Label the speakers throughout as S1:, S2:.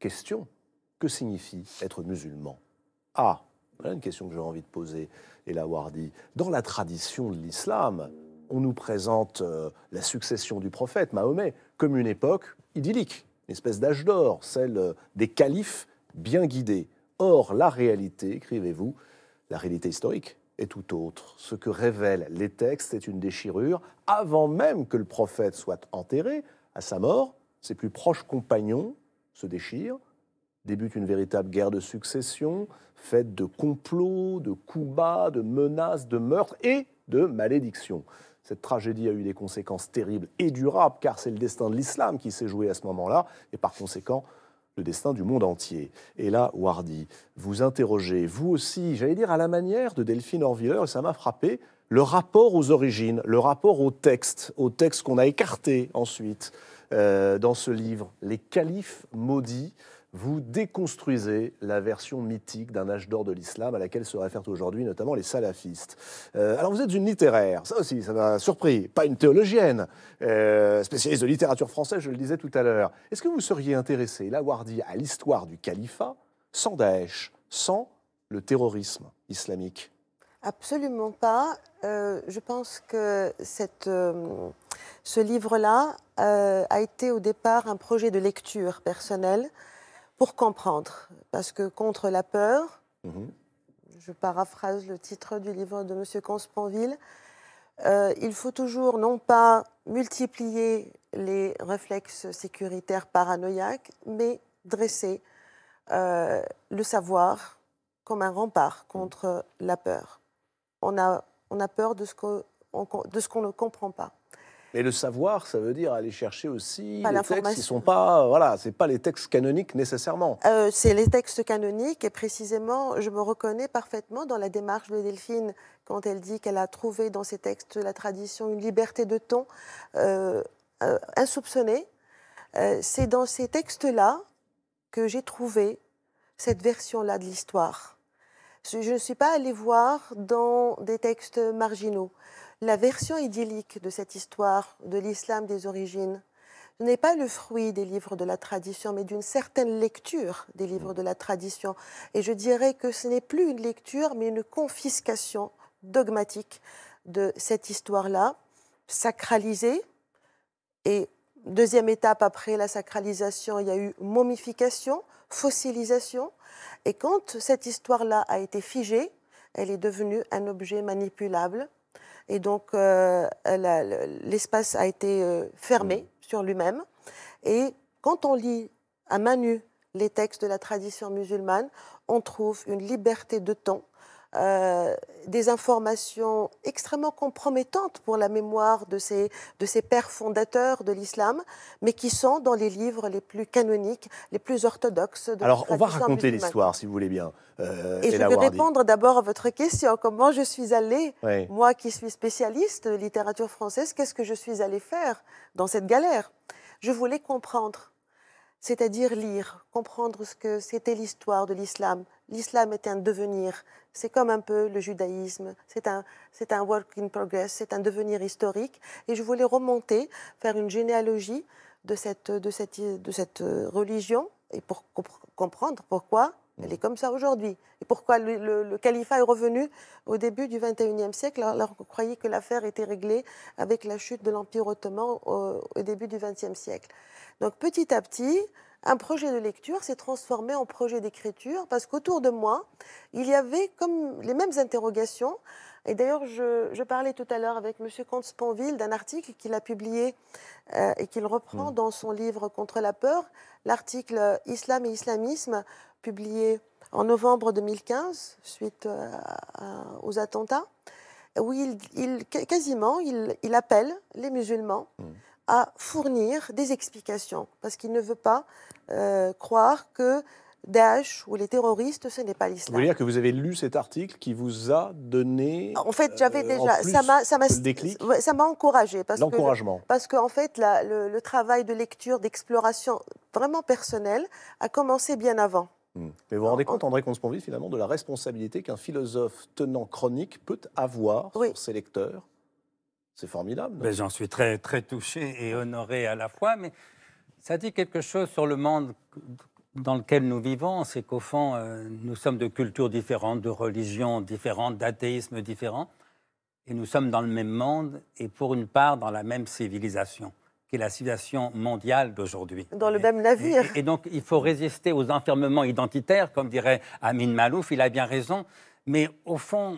S1: Question que signifie être musulman Ah, voilà une question que j'ai envie de poser, et l'avoir dit, Dans la tradition de l'islam, on nous présente euh, la succession du prophète Mahomet comme une époque idyllique, une espèce d'âge d'or, celle euh, des califes bien guidés. Or, la réalité, écrivez-vous, la réalité historique est tout autre. Ce que révèlent les textes est une déchirure avant même que le prophète soit enterré. À sa mort, ses plus proches compagnons se déchire, débute une véritable guerre de succession, faite de complots, de coups bas, de menaces, de meurtres et de malédictions. Cette tragédie a eu des conséquences terribles et durables, car c'est le destin de l'islam qui s'est joué à ce moment-là, et par conséquent, le destin du monde entier. Et là, Wardi, vous interrogez, vous aussi, j'allais dire à la manière de Delphine Orviller, et ça m'a frappé, le rapport aux origines, le rapport au texte, au texte qu'on a écarté ensuite, euh, dans ce livre, Les califes maudits. Vous déconstruisez la version mythique d'un âge d'or de l'islam à laquelle se réfèrent aujourd'hui notamment les salafistes. Euh, alors vous êtes une littéraire, ça aussi, ça m'a surpris, pas une théologienne, euh, spécialiste de littérature française, je le disais tout à l'heure. Est-ce que vous seriez intéressé, là, Wardi, à l'histoire du califat sans Daesh, sans le terrorisme islamique
S2: Absolument pas. je pense que cette, ce livre-là euh, a été au départ un projet de lecture personnelle pour comprendre, parce que contre la peur, mhm. je paraphrase le titre du livre de M. Consponville, euh, il faut toujours non pas multiplier les réflexes sécuritaires paranoïaques, mais dresser euh, le savoir comme un rempart contre la peur. On a, on a peur de ce qu'on ne comprend pas.
S1: Mais le savoir, ça veut dire aller chercher aussi pas les textes qui sont pas, voilà, c'est pas les textes canoniques nécessairement.
S2: Euh, c'est les textes canoniques et précisément, je me reconnais parfaitement dans la démarche de Delphine quand elle dit qu'elle a trouvé dans ces textes la tradition une liberté de ton euh, euh, insoupçonnée. c'est dans ces textes-là que j'ai trouvé cette version-là de l'histoire. Je ne suis pas allée voir dans des textes marginaux la version idyllique de cette histoire de l'islam des origines n'est pas le fruit des livres de la tradition, mais d'une certaine lecture des livres de la tradition. Et je dirais que ce n'est plus une lecture, mais une confiscation dogmatique de cette histoire-là, sacralisée. Et deuxième étape après la sacralisation, il y a eu momification, fossilisation. Et quand cette histoire-là a été figée, elle est devenue un objet manipulable et donc, euh, l'espace a été euh, fermé mm. sur lui-même. Et quand on lit à Manu les textes de la tradition musulmane, on trouve une liberté de temps euh, des informations extrêmement compromettantes pour la mémoire de ces, de ces pères fondateurs de l'islam, mais qui sont dans les livres les plus canoniques, les plus orthodoxes. De Alors, on va raconter l'histoire,
S1: si vous voulez bien. Euh, et, je vais répondre
S2: d'abord à votre question. Comment je suis allée, moi qui suis spécialiste de littérature française, qu'est-ce que je suis allée faire dans cette galère Je voulais comprendre, c'est-à-dire lire, comprendre ce que c'était l'histoire de l'islam, l'islam était un devenir. C'est comme un peu le judaïsme, c'est un, c'est un work in progress, c'est un devenir historique. Et je voulais remonter, faire une généalogie de cette, de de cette euh, religion et pour comprendre pourquoi elle est comme ça aujourd'hui. Et pourquoi le, califat est revenu au début du XXIe siècle alors qu'on croyait que l'affaire était réglée avec la chute de l'Empire ottoman au, au, début du XXe siècle. Donc petit à petit, un projet de lecture s'est transformé en projet d'écriture parce qu'autour de moi, il y avait comme les mêmes interrogations. Et d'ailleurs, je, parlais tout à l'heure avec M. Comte-Sponville d'un article qu'il a publié euh, et qu'il reprend mm. dans son livre Contre la peur, l'article Islam et islamisme, publié en novembre 2015 suite euh, aux attentats, où il, quasiment il, appelle les musulmans. Mm à fournir des explications, parce qu'il ne veut pas euh, croire que Daesh ou les terroristes, ce n'est pas l'islam. Vous voulez
S1: dire que vous avez lu cet article qui vous a donné. En
S2: fait, j'avais euh, déjà. ça m'a, ça m'a, ça m'a encouragé. Parce L'encouragement. Que, parce qu'en fait, le, travail de lecture, d'exploration vraiment personnel a
S1: commencé bien avant. Hmm. Mais vous vous rendez compte, André Consponville, finalement, de la responsabilité qu'un philosophe tenant chronique peut avoir pour sur ses lecteurs c'est formidable. Ben, j'en
S3: suis très, très touché et honoré à la fois, mais ça dit quelque chose sur le monde dans lequel nous vivons, c'est qu'au fond, euh, nous sommes de cultures différentes, de religions différentes, d'athéismes différents, et nous sommes dans le même monde et pour une part dans la même civilisation, qui est la civilisation mondiale d'aujourd'hui. Dans le même navire. Et, donc, il faut résister aux enfermements identitaires, comme dirait Amin Malouf, il a bien raison, mais au fond,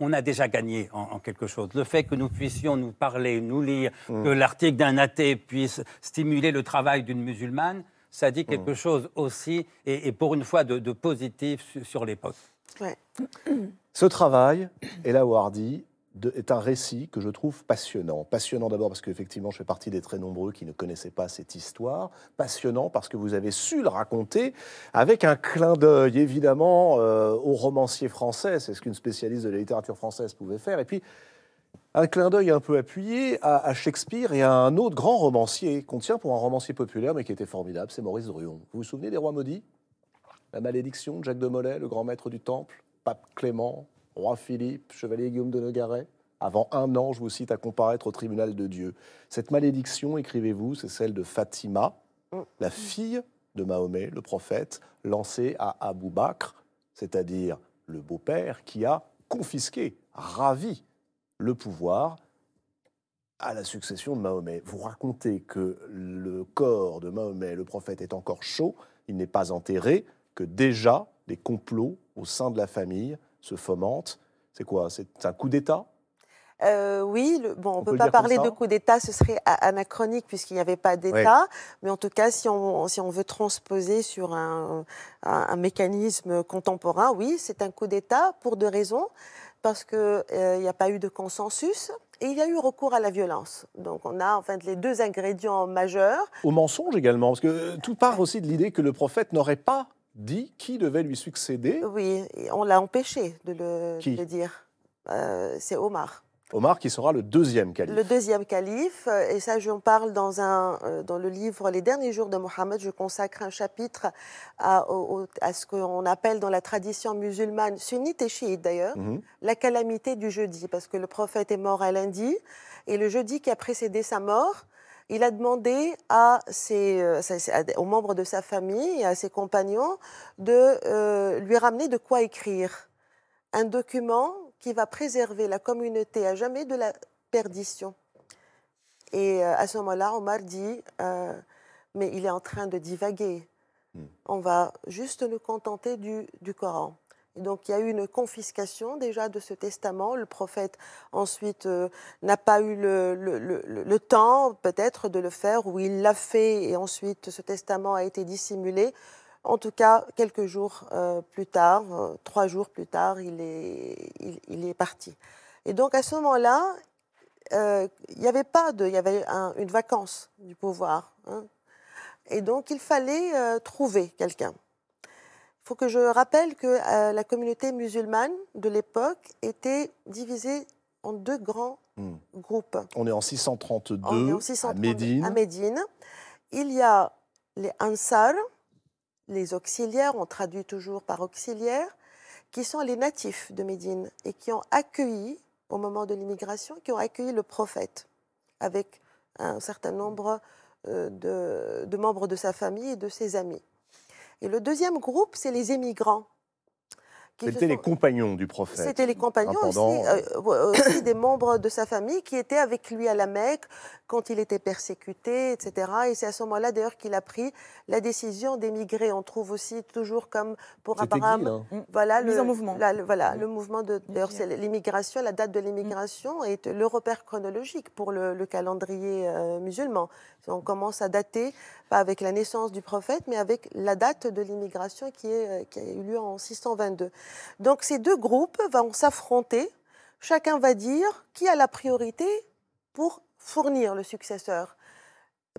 S3: on a déjà gagné en, quelque chose. Le fait que nous puissions nous parler, nous lire, mm. que l'article d'un athée puisse stimuler le travail d'une musulmane, ça dit mm. quelque chose aussi, et, pour une fois, de, positif sur, l'époque.
S1: Ce travail, est où Hardy est un récit que je trouve passionnant. Passionnant d'abord parce qu'effectivement, je fais partie des très nombreux qui ne connaissaient pas cette histoire. Passionnant parce que vous avez su le raconter avec un clin d'œil, évidemment, euh, aux romanciers français. C'est ce qu'une spécialiste de la littérature française pouvait faire. Et puis, un clin d'œil un peu appuyé à, Shakespeare et à un autre grand romancier qu'on tient pour un romancier populaire, mais qui était formidable, c'est Maurice Druon. Vous vous souvenez des Rois maudits La malédiction de Jacques de Molay, le grand maître du temple, pape Clément, Roi Philippe, Chevalier Guillaume de Nogaret, avant un an, je vous cite, à comparaître au tribunal de Dieu. Cette malédiction, écrivez-vous, c'est celle de Fatima, mm. la fille de Mahomet, le prophète, lancée à Abou Bakr, c'est-à-dire le beau-père, qui a confisqué, ravi le pouvoir à la succession de Mahomet. Vous racontez que le corps de Mahomet, le prophète, est encore chaud, il n'est pas enterré, que déjà des complots au sein de la famille se fomente. C'est quoi C'est un coup d'État
S2: euh, oui, bon, on ne peut, pas parler de coup d'État, ce serait anachronique puisqu'il n'y avait pas d'État. Mais en tout cas, si on, veut transposer sur un, mécanisme contemporain, oui, c'est un coup d'État pour deux raisons. Parce qu'il euh, n'y a pas eu de consensus et il y a eu recours à la violence. Donc on a en fait les deux ingrédients majeurs.
S1: Au mensonge également, parce que tout part aussi de l'idée que le prophète n'aurait pas dit qui devait lui succéder. Oui, on l'a empêché de le, dire. Euh, c'est Omar. Omar qui sera le deuxième calife. Le
S2: deuxième calife, euh, et ça j'en parle dans, un, euh, dans le livre Les derniers jours de Mohammed, je consacre un chapitre à, ce qu'on appelle dans la tradition musulmane, sunnite et chiite d'ailleurs, mhm. la calamité du jeudi, parce que le prophète est mort à lundi, et le jeudi qui a précédé sa mort, il a demandé euh, aux membres de sa famille et à ses compagnons de euh, lui ramener de quoi écrire. Un document qui va préserver la communauté à jamais de la perdition. Et euh, à ce moment-là, Omar dit, mais il est en train de divaguer. Hmm. On va juste nous contenter du Coran. Donc il y a eu une confiscation déjà de ce testament. Le prophète ensuite euh, n'a pas eu le, temps peut-être de le faire, ou il l'a fait et ensuite ce testament a été dissimulé. En tout cas, quelques jours euh, plus tard, euh, trois jours plus tard, il est, il, est parti. Et donc à ce moment-là, il n'y avait pas de, il y avait une vacance du pouvoir. Hein. Et donc il fallait trouver quelqu'un faut que je rappelle que euh, la communauté musulmane de l'époque était divisée en deux grands hmm. groupes.
S1: On est en 632 à, Médine.
S2: Il y a les Ansar, les auxiliaires, on traduit toujours par auxiliaires, qui sont les natifs de Médine et qui ont accueilli, au moment de l'immigration, qui ont accueilli le prophète avec un certain nombre euh, de membres de sa famille et de ses amis. Et le deuxième groupe, c'est les émigrants.
S1: C'était les compagnons du prophète. C'était les compagnons hein, euh,
S2: euh, euh, aussi, des membres de sa famille qui étaient avec lui à la Mecque quand il était persécuté, etc. Et c'est à ce moment-là d'ailleurs qu'il a pris la décision d'émigrer. On trouve aussi toujours comme pour Abraham, hein. mm, voilà, le, en mouvement. voilà mm. le mouvement de d'ailleurs c'est l'immigration, la date de l'immigration mm. est le repère chronologique pour le, calendrier musulman. On commence à dater pas avec la naissance du prophète, mais avec la date de l'immigration qui, euh, a eu lieu en 622. Donc ces deux groupes vont s'affronter. Chacun va dire qui a la priorité pour fournir le successeur.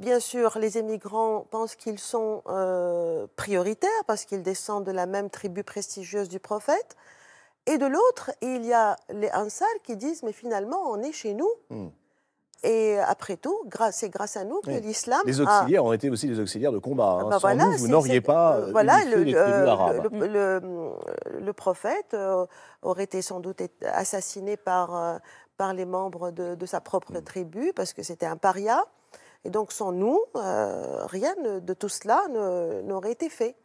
S2: Bien sûr, les émigrants pensent qu'ils sont euh, prioritaires parce qu'ils descendent de la même tribu prestigieuse du prophète. Et de l'autre, il y a les Ansar qui disent, mais finalement, on est chez nous. Hmm. Et euh, après tout, c'est grâce à nous que l'islam. Les auxiliaires
S1: ont été aussi des auxiliaires de combat. Hein. Ah bah sans nous, vous n'auriez pas. Euh, euh, voilà, le, les le,
S2: le, prophète aurait été sans doute assassiné par, par les membres de, sa propre hmm. tribu, parce que c'était un paria. Et donc, sans nous, rien de tout cela n'aurait été fait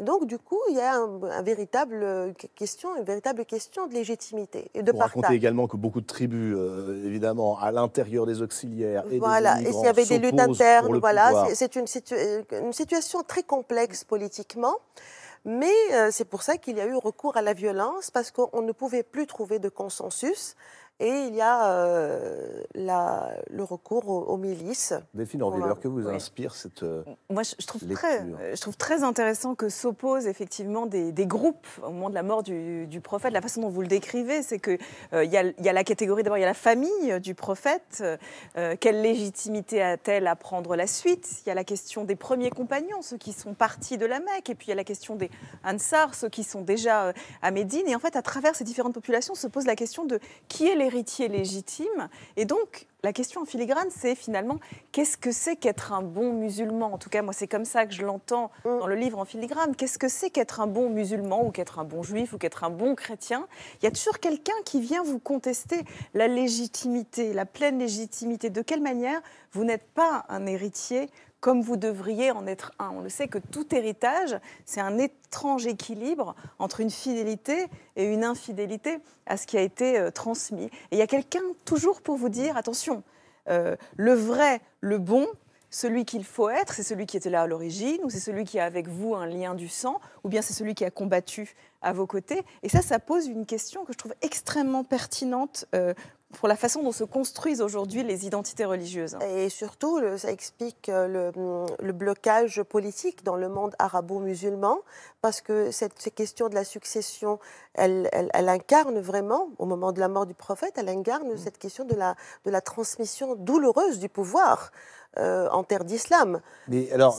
S2: donc, du coup, il y a un, véritable euh, question, une véritable question de légitimité et de Vous On racontez également
S1: que beaucoup de tribus, euh, évidemment, à l'intérieur des auxiliaires et voilà. des et s'il y avait des luttes internes, voilà, c'est
S2: une, euh, une, situation très complexe politiquement. Mais c'est pour ça qu'il y a eu recours à la violence, parce qu'on ne pouvait plus trouver de consensus et il y a euh, la, le recours aux, milices.
S1: Delphine alors euh, que vous inspire cette euh, Moi, je, trouve très,
S2: je
S4: trouve très intéressant que s'opposent effectivement des, groupes au moment de la mort du, prophète. La façon dont vous le décrivez, c'est qu'il il y, a la catégorie, d'abord, il y a la famille du prophète. quelle légitimité a-t-elle à prendre la suite Il y a la question des premiers compagnons, ceux qui sont partis de la Mecque. Et puis, il y a la question des Ansar, ceux qui sont déjà à Médine. Et en fait, à travers ces différentes populations, se pose la question de qui est les héritier légitime. Et donc, la question en filigrane, c'est finalement qu'est-ce que c'est qu'être un bon musulman En tout cas, moi, c'est comme ça que je l'entends mm. dans le livre en filigrane. Qu'est-ce que c'est qu'être un bon musulman ou qu'être un bon juif ou qu'être un bon chrétien Il y a toujours quelqu'un qui vient vous contester la légitimité, la pleine légitimité. De quelle manière vous n'êtes pas un héritier comme vous devriez en être un. On le sait que tout héritage, c'est un étrange équilibre entre une fidélité et une infidélité à ce qui a été euh, transmis. Et il y a quelqu'un toujours pour vous dire, attention, euh, le vrai, le bon, celui qu'il faut être, c'est celui qui était là à l'origine, ou c'est celui qui a avec vous un lien du sang, ou bien c'est celui qui a combattu à vos côtés. Et ça, ça pose une question que je trouve extrêmement pertinente
S2: euh, pour la façon dont se construisent aujourd'hui les identités religieuses. Et surtout, ça explique euh, mm, le, blocage politique dans le monde arabo-musulman, parce que cette, question de la succession, elle, incarne vraiment, au moment de la mort du prophète, elle incarne mm. cette question de la transmission douloureuse
S1: du pouvoir en euh, terre d'islam. alors,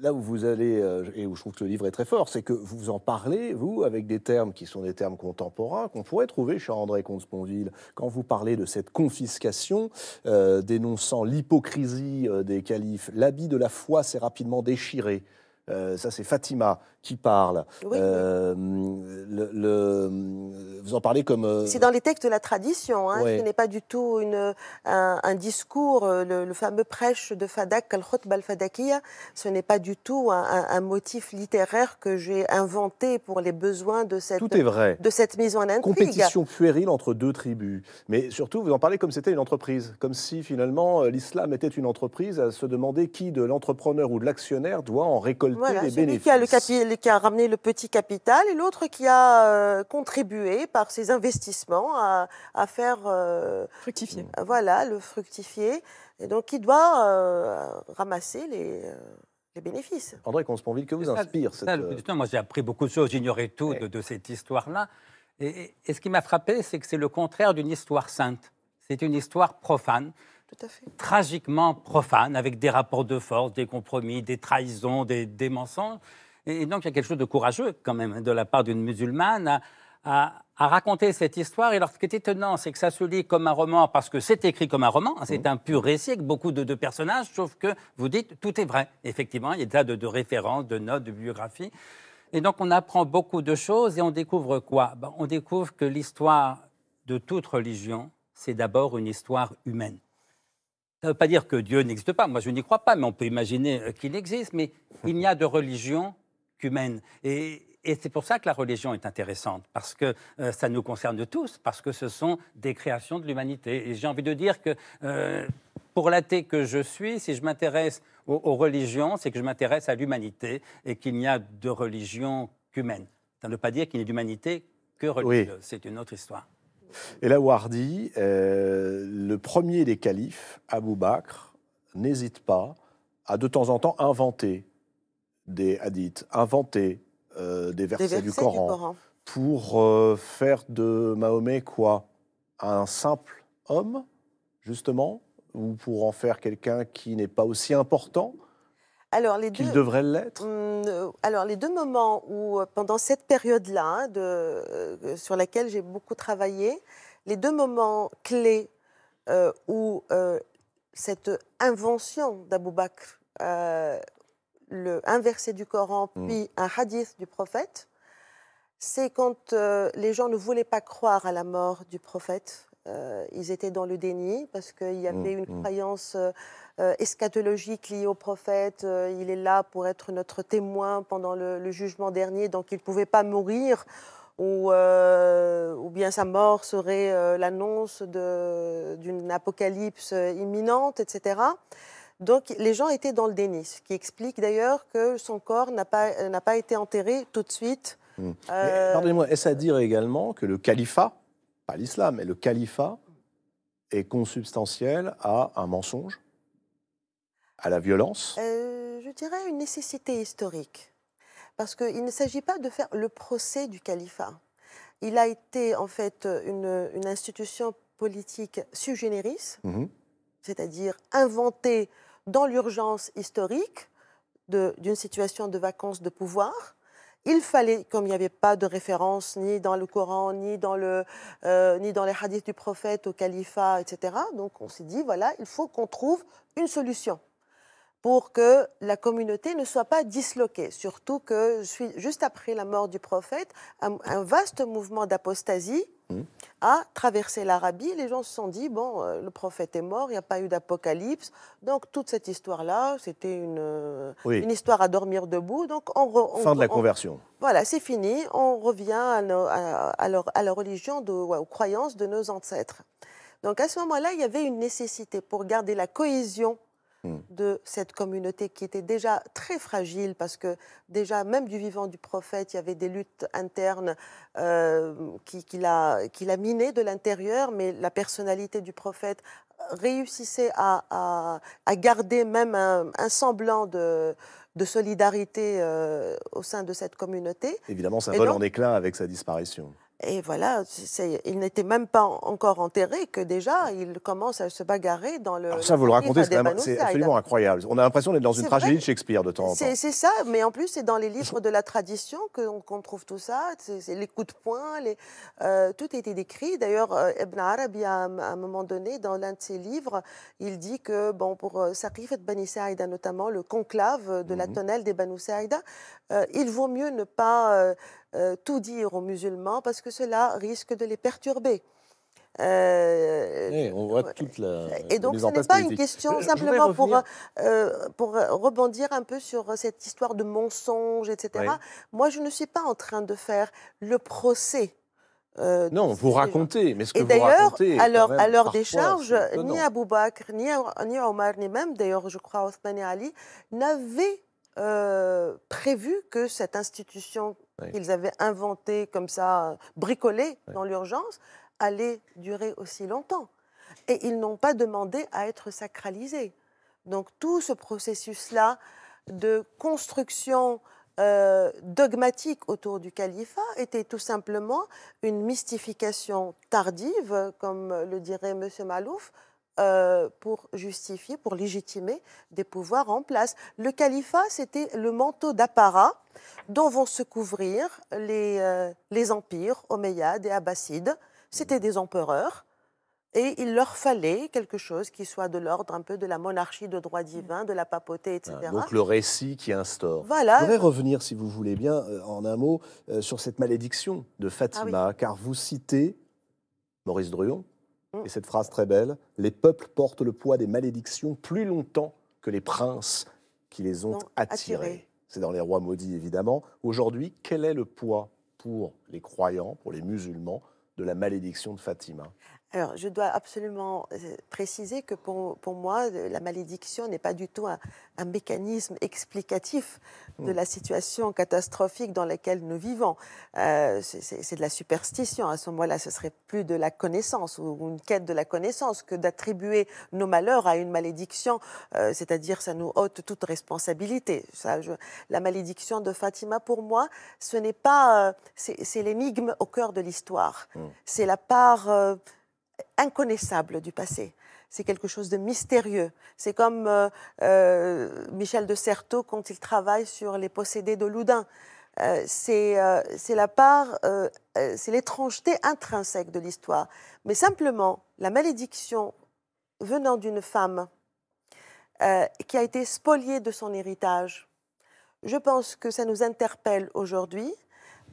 S1: là où vous allez, euh, et où je trouve que le livre est très fort, c'est que vous en parlez, vous, avec des termes qui sont des termes contemporains qu'on pourrait trouver chez André Comte-Sponville. Quand vous parlez de cette confiscation, euh, dénonçant l'hypocrisie des califes, l'habit de la foi s'est rapidement déchiré. ça, c'est Fatima qui parle. Euh, le, vous en parlez comme. Euh, c'est
S2: dans les textes de la tradition. Hein. Ce n'est pas du tout une, un, discours. Euh, le, fameux prêche de Fadak, al al ce n'est pas du tout un, motif littéraire que j'ai inventé pour les besoins de cette. est vrai. De cette mise en intrigue. Compétition
S1: puérile entre deux tribus. Mais surtout, vous en parlez comme c'était une entreprise, comme si finalement l'islam était une entreprise à se demander qui de l'entrepreneur ou de l'actionnaire doit en récolter les bénéfices
S2: qui a ramené le petit capital et l'autre qui a euh, contribué par ses investissements à, faire euh, fructifier. Euh, voilà, le fructifier. Et donc, il doit ramasser les bénéfices. André
S1: Consponville, que vous inspire cette...
S3: Moi, j'ai appris beaucoup de choses, j'ignorais tout de, cette histoire-là. Et, ce qui m'a frappé, c'est que c'est le contraire d'une histoire sainte. C'est une histoire profane. Tragiquement profane, avec des rapports de force, des compromis, des trahisons, des, des mensonges. Et donc, il y a quelque chose de courageux, quand même, de la part d'une musulmane à, raconter cette histoire. Et alors, ce qui est étonnant, c'est que ça se lit comme un roman, parce que c'est écrit comme un roman, c'est un pur récit avec beaucoup de, personnages, sauf que vous dites, tout est vrai. Effectivement, il y a des de, références, de notes, de biographies. Et donc, on apprend beaucoup de choses et on découvre quoi ben, On découvre que l'histoire de toute religion, c'est d'abord une histoire humaine. Ça ne veut pas dire que Dieu n'existe pas, moi je n'y crois pas, mais on peut imaginer euh, qu'il existe, mais il n'y a de religion humaine. Et, c'est pour ça que la religion est intéressante, parce que euh, ça nous concerne tous, parce que ce sont des créations de l'humanité. Et j'ai envie de dire que euh, pour l'athée que je suis, si je m'intéresse aux, religions, c'est que je m'intéresse à l'humanité et qu'il n'y a de religion qu'humaine. Ça ne veut pas dire qu'il n'y ait d'humanité que religieuse, c'est une autre histoire.
S1: Et là où le premier des califes, Abou Bakr, n'hésite pas à de temps en temps inventer des hadiths, inventer euh, des, versets du Coran, pour euh, faire de Mahomet quoi Un simple homme, justement Ou pour en faire quelqu'un qui n'est pas aussi important
S2: alors, les devrait l'être hum, euh, Alors, les deux moments où, pendant cette période-là, hein, sur laquelle j'ai beaucoup travaillé, les deux moments clés où cette invention d'Abou Bakr le, un verset du Coran, mm. puis un hadith du prophète, c'est quand euh, les gens ne voulaient pas croire à la mort du prophète. Euh, ils étaient dans le déni parce qu'il y avait mm, une mm. croyance euh, eschatologique liée au prophète. il est là pour être notre témoin pendant le, jugement dernier, donc il ne pouvait pas mourir. Ou, bien sa mort serait l'annonce d'une apocalypse imminente, etc. Donc les gens étaient dans le déni, ce qui explique d'ailleurs que son corps n'a pas, euh, pas été enterré tout de suite.
S1: Hmm. Euh, pardonnez-moi, est-ce à dire également que le califat, pas l'islam, mais le califat est consubstantiel à un mensonge, à la violence
S2: euh, Je dirais une nécessité historique. Parce qu'il ne s'agit pas de faire le procès du califat. Il a été en fait une, institution politique sui generis. Mmh c'est-à-dire inventé dans l'urgence historique d'une situation de vacances de pouvoir, il fallait, comme il n'y avait pas de référence ni dans le Coran, ni dans, euh, les hadiths du prophète au califat, etc., donc on s'est dit, voilà, il faut qu'on trouve une solution pour que la communauté ne soit pas disloquée. Surtout que juste après la mort du prophète, un vaste mouvement d'apostasie Mmh. a traversé l'Arabie. Les gens se sont dit, bon, euh, le prophète est mort, il n'y a pas eu d'apocalypse. Donc toute cette histoire-là, c'était une, euh, une histoire à dormir debout. Donc on, fin de la conversion. voilà, c'est fini. On revient à, à, la religion, de, aux croyances de nos ancêtres. Donc à ce moment-là, il y avait une nécessité pour garder la cohésion Hmm. de cette communauté qui était déjà très fragile parce que déjà, même du vivant du prophète, il y avait des luttes internes euh, qui, qui l'a, miné de l'intérieur, mais la personnalité du prophète réussissait à, garder même un, semblant de, solidarité euh, au sein de cette communauté.
S1: Évidemment, ça vole en éclat avec sa disparition.
S2: Et voilà, il n'était même pas encore enterré que déjà il commence à se bagarrer dans le. ça, vous le racontez, c'est absolument
S1: incroyable. On a l'impression d'être dans une tragédie de Shakespeare de temps en temps. C'est
S2: ça, mais en plus c'est dans les livres de la tradition qu'on trouve tout ça. C'est les coups de poing, les, euh, a tout décrit. D'ailleurs, euh, Ibn Arabi, à, un moment donné, dans l'un de ses livres, il dit que bon pour de euh, Bani Saïda notamment, le conclave de la mmh. tonnelle des Banu Saïda, il vaut mieux ne pas euh, tout dire aux musulmans parce que cela risque de les perturber. et euh, on voit
S1: toute la. Et donc, ce n'est pas une question simplement pour,
S2: euh, pour rebondir un peu sur cette histoire de mensonge, etc. Moi, je ne suis pas en train de faire le procès.
S1: non, vous racontez, mais ce que et vous racontez. D'ailleurs, à leur décharge, ni Abou
S2: Bakr, ni, Omar, ni même, d'ailleurs, je crois, Othman et Ali, n'avaient euh, prévu que cette institution qu'ils avaient inventée comme ça, bricolée dans l'urgence, allait durer aussi longtemps. Et ils n'ont pas demandé à être sacralisés. Donc tout ce processus-là de construction euh, dogmatique autour du califat était tout simplement une mystification tardive, comme le dirait M. Malouf, euh, pour justifier, pour légitimer des pouvoirs en place. Le califat, c'était le manteau d'apparat dont vont se couvrir les, euh, les empires, omeyyades et abbassides. C'était des empereurs. Et il leur fallait quelque chose qui soit de l'ordre un peu de la monarchie de droit mm. divin, de la papauté, etc. donc
S1: le récit qui instaure. Voilà. Je voudrais revenir, si vous voulez bien, euh, en un mot, sur cette malédiction de ah Fatima, car vous citez Maurice Druon, et cette phrase très belle, les peuples portent le poids des malédictions plus longtemps que les princes qui les ont attirés. C'est dans les rois maudits, évidemment. Aujourd'hui, quel est le poids pour les croyants, pour les musulmans, de la malédiction de Fatima
S2: alors, je dois absolument euh, préciser que pour, moi, euh, la malédiction n'est pas du tout un, mécanisme explicatif de mm. la situation catastrophique dans laquelle nous vivons. Euh, c'est de la superstition. À ce moment-là, ce serait plus de la connaissance ou une quête de la connaissance que d'attribuer nos malheurs à une malédiction, c'est-à-dire ça nous ôte toute responsabilité. Ça, la malédiction de Fatima, pour moi, ce n'est pas... c'est l'énigme au cœur de l'histoire. Mm. C'est la part inconnaissable du passé. C'est quelque chose de mystérieux. C'est comme euh, euh, Michel de Certeau quand il travaille sur les possédés de Loudun. Euh, c'est la part, c'est l'étrangeté intrinsèque de l'histoire. Mais simplement, la malédiction venant d'une femme qui a été spoliée de son héritage, je pense que ça nous interpelle aujourd'hui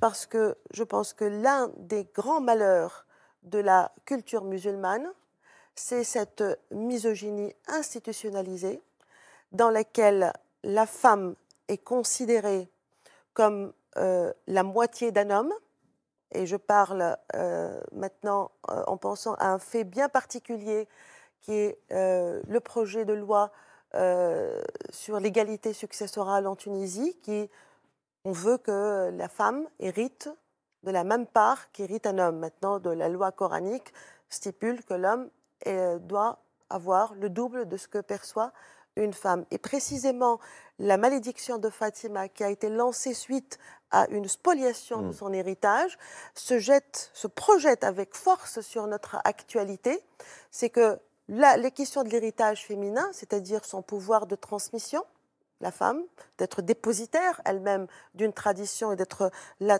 S2: parce que je pense que l'un des grands malheurs de la culture musulmane, c'est cette misogynie institutionnalisée dans laquelle la femme est considérée comme euh, la moitié d'un homme, et je parle euh, maintenant euh, en pensant à un fait bien particulier qui est le projet de loi sur l'égalité successorale en Tunisie, qui on veut que la femme hérite de la même part qu'hérite un homme. Maintenant, de la loi coranique stipule que l'homme euh, doit avoir le double de ce que perçoit une femme. Et précisément, la malédiction de Fatima, qui a été lancée suite à une spoliation de hmm. son héritage, se, jette, se projette avec force sur notre actualité. C'est que la, les questions de l'héritage féminin, c'est-à-dire son pouvoir de transmission, la femme, d'être dépositaire elle-même d'une tradition et d'être la,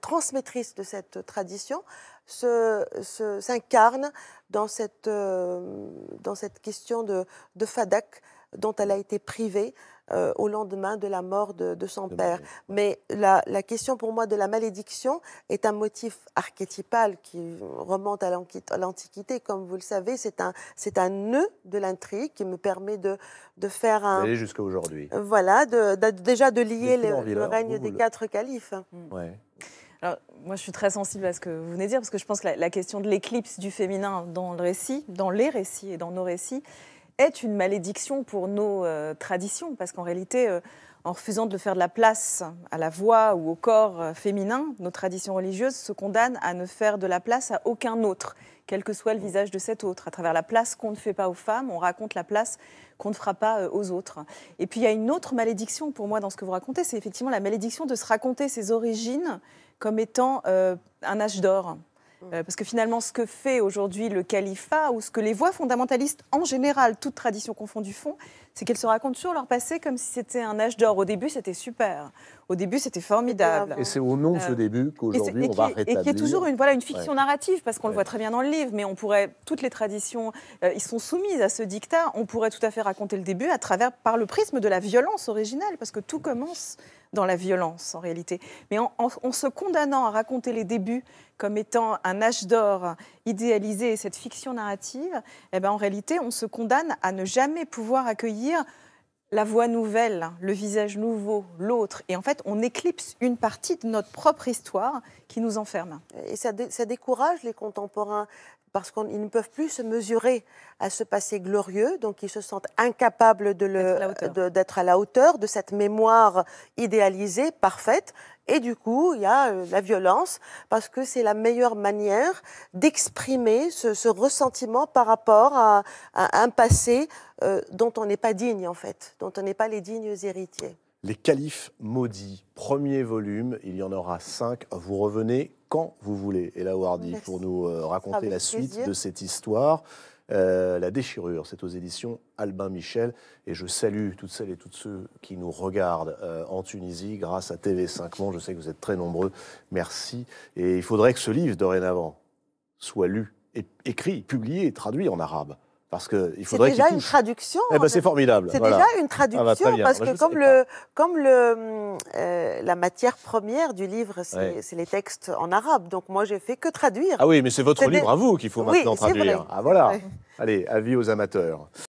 S2: transmettrice de cette tradition, s'incarne se, dans, cette, euh, dans cette question de, de Fadak dont elle a été privée euh, au lendemain de la mort de, son père. Mais la, question pour moi de la malédiction est un motif archétypal qui remonte à l'Antiquité. Comme vous le savez, c'est un, un nœud de l'intrigue qui me permet de, faire un... D'aller jusqu'à aujourd'hui. Voilà, déjà de lier le,
S1: règne des quatre
S2: califes. Hmm. Alors, moi, je suis très sensible à ce que vous venez de dire, parce
S4: que je pense que la question de l'éclipse du féminin dans le récit, dans les récits et dans nos récits, est une malédiction pour nos euh, traditions, parce qu'en réalité, euh, en refusant de le faire de la place à la voix ou au corps euh, féminin, nos traditions religieuses se condamnent à ne faire de la place à aucun autre, quel que soit le visage de cet autre. À travers la place qu'on ne fait pas aux femmes, on raconte la place qu'on ne fera pas aux autres. Et puis il y a une autre malédiction pour moi dans ce que vous racontez, c'est effectivement la malédiction de se raconter ses origines comme étant un âge d'or. Mm. Euh, parce que finalement, ce que fait aujourd'hui le califat, ou ce que les voix fondamentalistes en général, toutes traditions confondues, font, c'est qu'elles se racontent toujours leur passé comme si c'était un âge d'or. Au début, c'était super. Au début, c'était formidable. Et c'est au nom de ce euh,
S1: début qu'aujourd'hui, on va rétablir. Et qui est toujours une, voilà, une fiction
S4: narrative, parce qu'on le voit très bien dans le livre, mais on pourrait, toutes les traditions, euh, ils sont soumises à ce dictat, on pourrait tout à fait raconter le début à travers, par le prisme de la violence originelle parce que tout commence dans la violence, en réalité. Mais en, se condamnant à raconter les débuts comme étant un âge d'or idéalisé, cette fiction narrative, eh ben, en réalité, on se condamne à ne jamais pouvoir accueillir dire la voix nouvelle, le visage nouveau, l'autre. Et en
S2: fait, on éclipse une partie de notre propre histoire qui nous enferme. Et ça, décourage les contemporains parce qu'ils ne peuvent plus se mesurer à ce passé glorieux, donc ils se sentent incapables d'être à, la hauteur de cette mémoire idéalisée, parfaite, et du coup, il y a euh, la violence, parce que c'est la meilleure manière d'exprimer ce, ressentiment par rapport à, un passé euh, dont on n'est pas digne, en fait, dont on n'est pas les dignes héritiers.
S1: Les califes maudits, premier volume, il y en aura cinq. Vous revenez quand vous voulez, Ella Wardi, pour nous euh, raconter la suite de cette histoire. Euh, la déchirure, c'est aux éditions Albin Michel. Et je salue toutes celles et tous ceux qui nous regardent euh, en Tunisie grâce à TV5 Monde. Je sais que vous êtes très nombreux. Merci. Et il faudrait que ce livre, dorénavant, soit lu, écrit, publié, et traduit en arabe. Parce que il faudrait c'est déjà une
S2: traduction. Eh ben,
S1: c'est formidable. C'est déjà une ah, bah, traduction parce que comme le,
S2: comme le, euh, la matière première du livre, c'est les textes en arabe. Donc moi, j'ai fait que traduire. Ah oui, mais c'est votre livre à vous qu'il faut maintenant traduire. Ah
S1: voilà. Allez, avis aux amateurs.